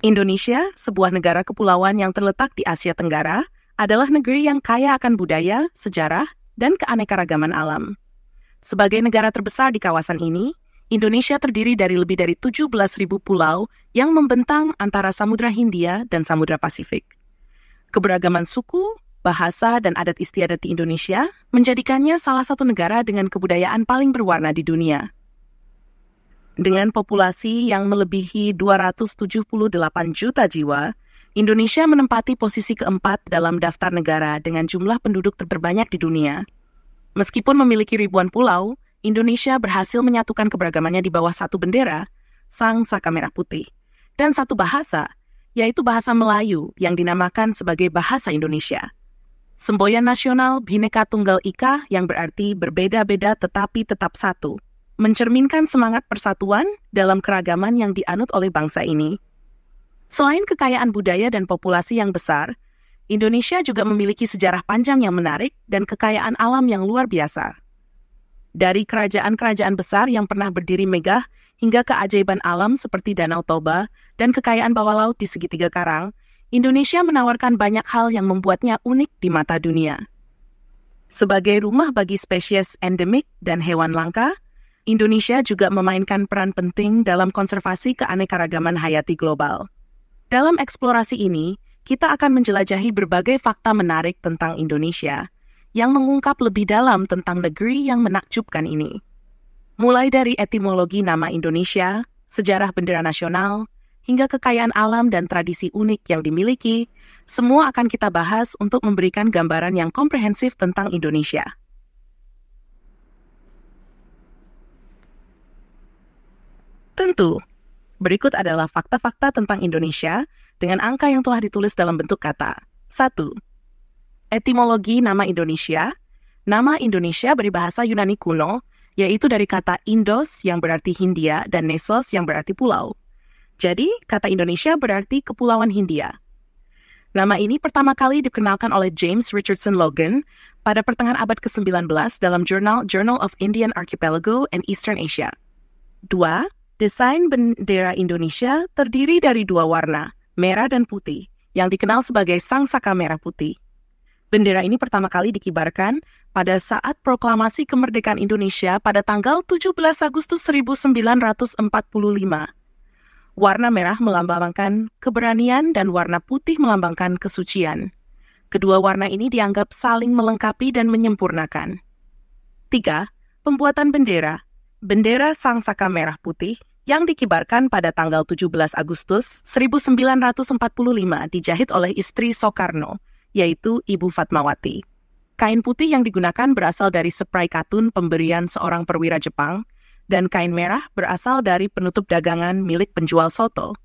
Indonesia, sebuah negara kepulauan yang terletak di Asia Tenggara, adalah negeri yang kaya akan budaya, sejarah, dan keanekaragaman alam. Sebagai negara terbesar di kawasan ini, Indonesia terdiri dari lebih dari 17.000 pulau yang membentang antara Samudra Hindia dan Samudra Pasifik. Keberagaman suku, bahasa, dan adat istiadat di Indonesia menjadikannya salah satu negara dengan kebudayaan paling berwarna di dunia. Dengan populasi yang melebihi 278 juta jiwa, Indonesia menempati posisi keempat dalam daftar negara dengan jumlah penduduk terbanyak di dunia. Meskipun memiliki ribuan pulau, Indonesia berhasil menyatukan keberagamannya di bawah satu bendera, sang saka merah putih, dan satu bahasa, yaitu bahasa Melayu yang dinamakan sebagai Bahasa Indonesia. Semboyan nasional Bhinneka Tunggal Ika yang berarti berbeda-beda tetapi tetap satu – mencerminkan semangat persatuan dalam keragaman yang dianut oleh bangsa ini. Selain kekayaan budaya dan populasi yang besar, Indonesia juga memiliki sejarah panjang yang menarik dan kekayaan alam yang luar biasa. Dari kerajaan-kerajaan besar yang pernah berdiri megah hingga keajaiban alam seperti Danau Toba dan kekayaan bawah laut di segitiga karang, Indonesia menawarkan banyak hal yang membuatnya unik di mata dunia. Sebagai rumah bagi spesies endemik dan hewan langka, Indonesia juga memainkan peran penting dalam konservasi keanekaragaman hayati global. Dalam eksplorasi ini, kita akan menjelajahi berbagai fakta menarik tentang Indonesia yang mengungkap lebih dalam tentang negeri yang menakjubkan ini. Mulai dari etimologi nama Indonesia, sejarah bendera nasional, hingga kekayaan alam dan tradisi unik yang dimiliki, semua akan kita bahas untuk memberikan gambaran yang komprehensif tentang Indonesia. Tentu. Berikut adalah fakta-fakta tentang Indonesia dengan angka yang telah ditulis dalam bentuk kata. 1. Etimologi nama Indonesia. Nama Indonesia berbahasa Yunani kuno, yaitu dari kata Indos yang berarti Hindia dan Nesos yang berarti pulau. Jadi, kata Indonesia berarti kepulauan Hindia. Nama ini pertama kali dikenalkan oleh James Richardson Logan pada pertengahan abad ke-19 dalam jurnal Journal of Indian Archipelago and Eastern Asia. 2. Desain bendera Indonesia terdiri dari dua warna, merah dan putih, yang dikenal sebagai Sang Saka Merah Putih. Bendera ini pertama kali dikibarkan pada saat proklamasi kemerdekaan Indonesia pada tanggal 17 Agustus 1945. Warna merah melambangkan keberanian dan warna putih melambangkan kesucian. Kedua warna ini dianggap saling melengkapi dan menyempurnakan. 3. Pembuatan bendera. Bendera Sang Saka Merah Putih yang dikibarkan pada tanggal 17 Agustus 1945 dijahit oleh istri Soekarno, yaitu Ibu Fatmawati. Kain putih yang digunakan berasal dari seprai katun pemberian seorang perwira Jepang, dan kain merah berasal dari penutup dagangan milik penjual soto.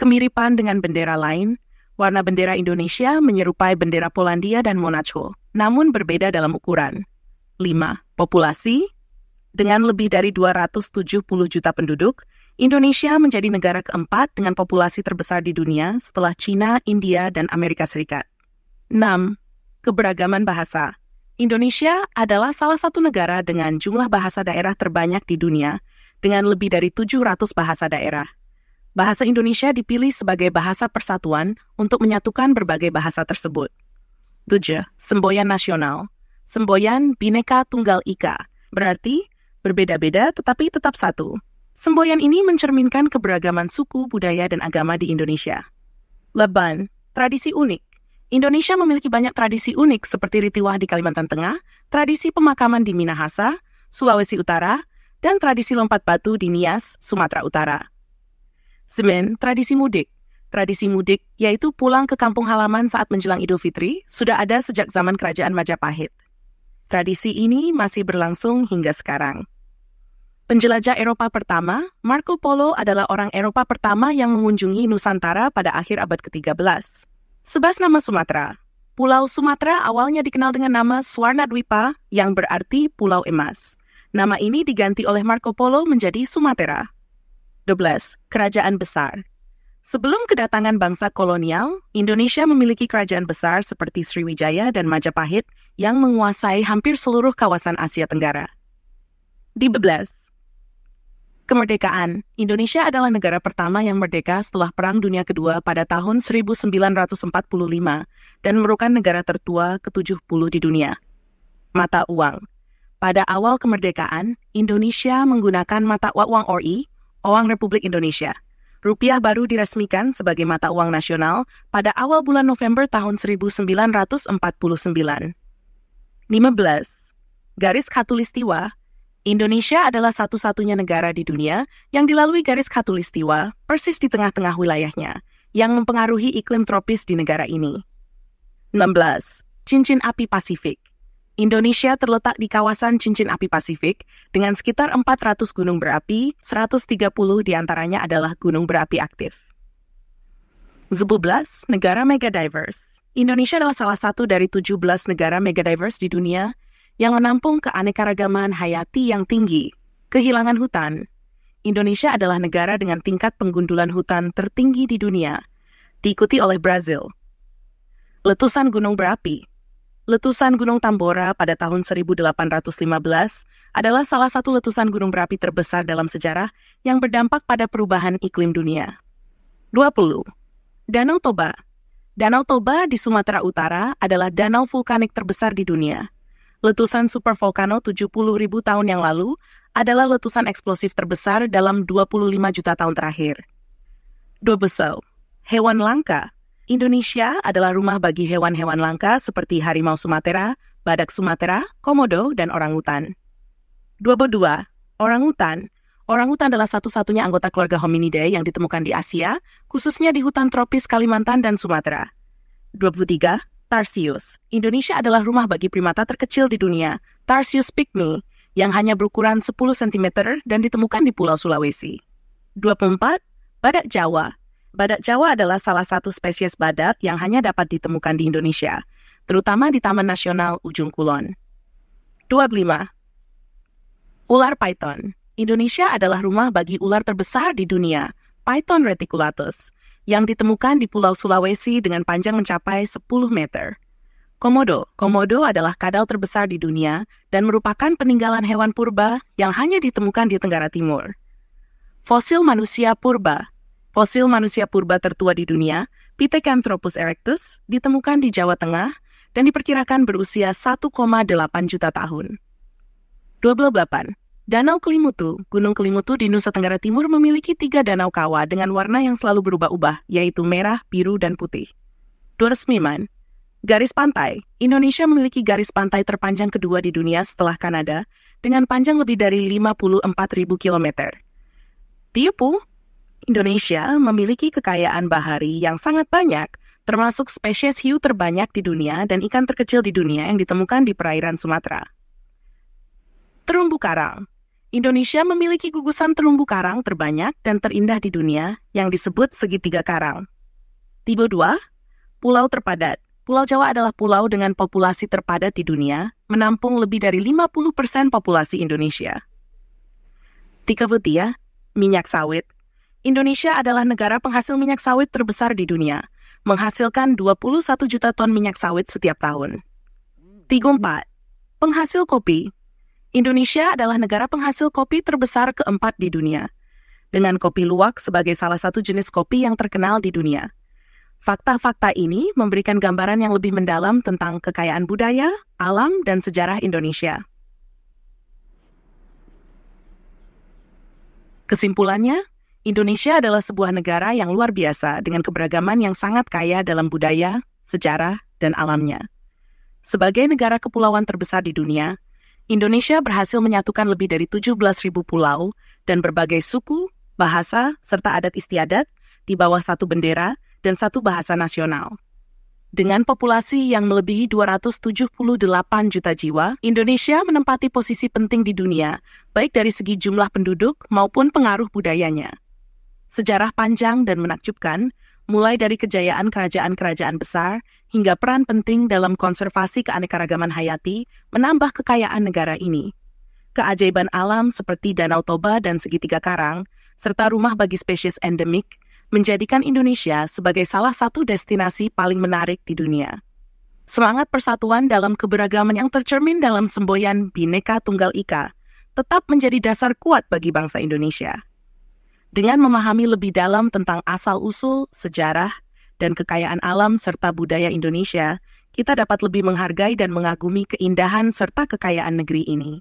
Kemiripan dengan bendera lain, warna bendera Indonesia menyerupai bendera Polandia dan Monaco, namun berbeda dalam ukuran. 5. Populasi dengan lebih dari 270 juta penduduk, Indonesia menjadi negara keempat dengan populasi terbesar di dunia setelah China, India, dan Amerika Serikat. 6. Keberagaman bahasa. Indonesia adalah salah satu negara dengan jumlah bahasa daerah terbanyak di dunia, dengan lebih dari 700 bahasa daerah. Bahasa Indonesia dipilih sebagai bahasa persatuan untuk menyatukan berbagai bahasa tersebut. 7. Semboyan nasional. Semboyan Bineka Tunggal Ika berarti berbeda-beda tetapi tetap satu. Semboyan ini mencerminkan keberagaman suku, budaya, dan agama di Indonesia. Leban, tradisi unik. Indonesia memiliki banyak tradisi unik seperti ritiwah di Kalimantan Tengah, tradisi pemakaman di Minahasa, Sulawesi Utara, dan tradisi lompat batu di Nias, Sumatera Utara. Semen, tradisi mudik. Tradisi mudik, yaitu pulang ke kampung halaman saat menjelang Idul Fitri, sudah ada sejak zaman Kerajaan Majapahit. Tradisi ini masih berlangsung hingga sekarang. Penjelajah Eropa pertama, Marco Polo adalah orang Eropa pertama yang mengunjungi Nusantara pada akhir abad ke-13. Sebas nama Sumatera. Pulau Sumatera awalnya dikenal dengan nama Swarnadwipa yang berarti Pulau Emas. Nama ini diganti oleh Marco Polo menjadi Sumatera. 12. Kerajaan Besar Sebelum kedatangan bangsa kolonial, Indonesia memiliki kerajaan besar seperti Sriwijaya dan Majapahit yang menguasai hampir seluruh kawasan Asia Tenggara. 13. Kemerdekaan Indonesia adalah negara pertama yang merdeka setelah Perang Dunia Kedua pada tahun 1945 dan merupakan negara tertua ke-70 di dunia. Mata uang Pada awal kemerdekaan, Indonesia menggunakan mata uang ORI, Uang Republik Indonesia. Rupiah baru diresmikan sebagai mata uang nasional pada awal bulan November tahun 1949. 15. Garis Khatulistiwa Indonesia adalah satu-satunya negara di dunia yang dilalui garis khatulistiwa persis di tengah-tengah wilayahnya, yang mempengaruhi iklim tropis di negara ini. 16. Cincin Api Pasifik Indonesia terletak di kawasan Cincin Api Pasifik dengan sekitar 400 gunung berapi, 130 diantaranya adalah gunung berapi aktif. 11. Negara Megadiverse Indonesia adalah salah satu dari 17 negara megadiverse di dunia yang menampung keanekaragaman hayati yang tinggi, kehilangan hutan. Indonesia adalah negara dengan tingkat penggundulan hutan tertinggi di dunia, diikuti oleh Brazil. Letusan Gunung Berapi Letusan Gunung Tambora pada tahun 1815 adalah salah satu letusan gunung berapi terbesar dalam sejarah yang berdampak pada perubahan iklim dunia. 20. Danau Toba Danau Toba di Sumatera Utara adalah danau vulkanik terbesar di dunia Letusan supervolcano ribu tahun yang lalu adalah letusan eksplosif terbesar dalam 25 juta tahun terakhir. Dobeso, hewan langka. Indonesia adalah rumah bagi hewan-hewan langka seperti harimau Sumatera, badak Sumatera, komodo, dan orangutan. 22. Orangutan. Orangutan adalah satu-satunya anggota keluarga hominidae yang ditemukan di Asia, khususnya di hutan tropis Kalimantan dan Sumatera. 23. Tarsius. Indonesia adalah rumah bagi primata terkecil di dunia, Tarsius pygmy, yang hanya berukuran 10 cm dan ditemukan di Pulau Sulawesi. 24. Badak Jawa Badak Jawa adalah salah satu spesies badak yang hanya dapat ditemukan di Indonesia, terutama di Taman Nasional Ujung Kulon. 25. Ular Python Indonesia adalah rumah bagi ular terbesar di dunia, Python reticulatus, yang ditemukan di Pulau Sulawesi dengan panjang mencapai 10 meter. Komodo. Komodo adalah kadal terbesar di dunia dan merupakan peninggalan hewan purba yang hanya ditemukan di Tenggara Timur. Fosil manusia purba. Fosil manusia purba tertua di dunia, Pithecanthropus erectus, ditemukan di Jawa Tengah dan diperkirakan berusia 1,8 juta tahun. 12.8. Danau Kelimutu, Gunung Kelimutu di Nusa Tenggara Timur memiliki tiga danau kawa dengan warna yang selalu berubah-ubah, yaitu merah, biru, dan putih. Duresmiman, garis pantai. Indonesia memiliki garis pantai terpanjang kedua di dunia setelah Kanada, dengan panjang lebih dari 54.000 km. Tiupu, Indonesia memiliki kekayaan bahari yang sangat banyak, termasuk spesies hiu terbanyak di dunia dan ikan terkecil di dunia yang ditemukan di perairan Sumatera. Terumbu karang Indonesia memiliki gugusan terumbu karang terbanyak dan terindah di dunia yang disebut segitiga karang. Tipe 2, pulau terpadat. Pulau Jawa adalah pulau dengan populasi terpadat di dunia, menampung lebih dari 50% populasi Indonesia. Tiga butia, minyak sawit. Indonesia adalah negara penghasil minyak sawit terbesar di dunia, menghasilkan 21 juta ton minyak sawit setiap tahun. Tiga empat, penghasil kopi. Indonesia adalah negara penghasil kopi terbesar keempat di dunia, dengan kopi luwak sebagai salah satu jenis kopi yang terkenal di dunia. Fakta-fakta ini memberikan gambaran yang lebih mendalam tentang kekayaan budaya, alam, dan sejarah Indonesia. Kesimpulannya, Indonesia adalah sebuah negara yang luar biasa dengan keberagaman yang sangat kaya dalam budaya, sejarah, dan alamnya. Sebagai negara kepulauan terbesar di dunia, Indonesia berhasil menyatukan lebih dari 17.000 pulau dan berbagai suku, bahasa, serta adat istiadat di bawah satu bendera dan satu bahasa nasional. Dengan populasi yang melebihi 278 juta jiwa, Indonesia menempati posisi penting di dunia, baik dari segi jumlah penduduk maupun pengaruh budayanya. Sejarah panjang dan menakjubkan mulai dari kejayaan kerajaan-kerajaan besar hingga peran penting dalam konservasi keanekaragaman hayati, menambah kekayaan negara ini. Keajaiban alam seperti Danau Toba dan Segitiga Karang, serta rumah bagi spesies endemik, menjadikan Indonesia sebagai salah satu destinasi paling menarik di dunia. Semangat persatuan dalam keberagaman yang tercermin dalam semboyan Bhinneka Tunggal Ika tetap menjadi dasar kuat bagi bangsa Indonesia. Dengan memahami lebih dalam tentang asal-usul, sejarah, dan kekayaan alam serta budaya Indonesia, kita dapat lebih menghargai dan mengagumi keindahan serta kekayaan negeri ini.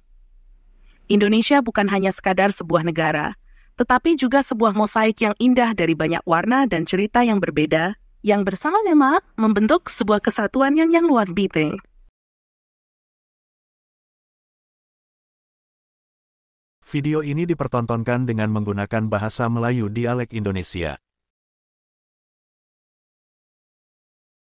Indonesia bukan hanya sekadar sebuah negara, tetapi juga sebuah mosaik yang indah dari banyak warna dan cerita yang berbeda, yang bersama-sama membentuk sebuah kesatuan yang yang luar biasa. Video ini dipertontonkan dengan menggunakan bahasa Melayu dialek Indonesia.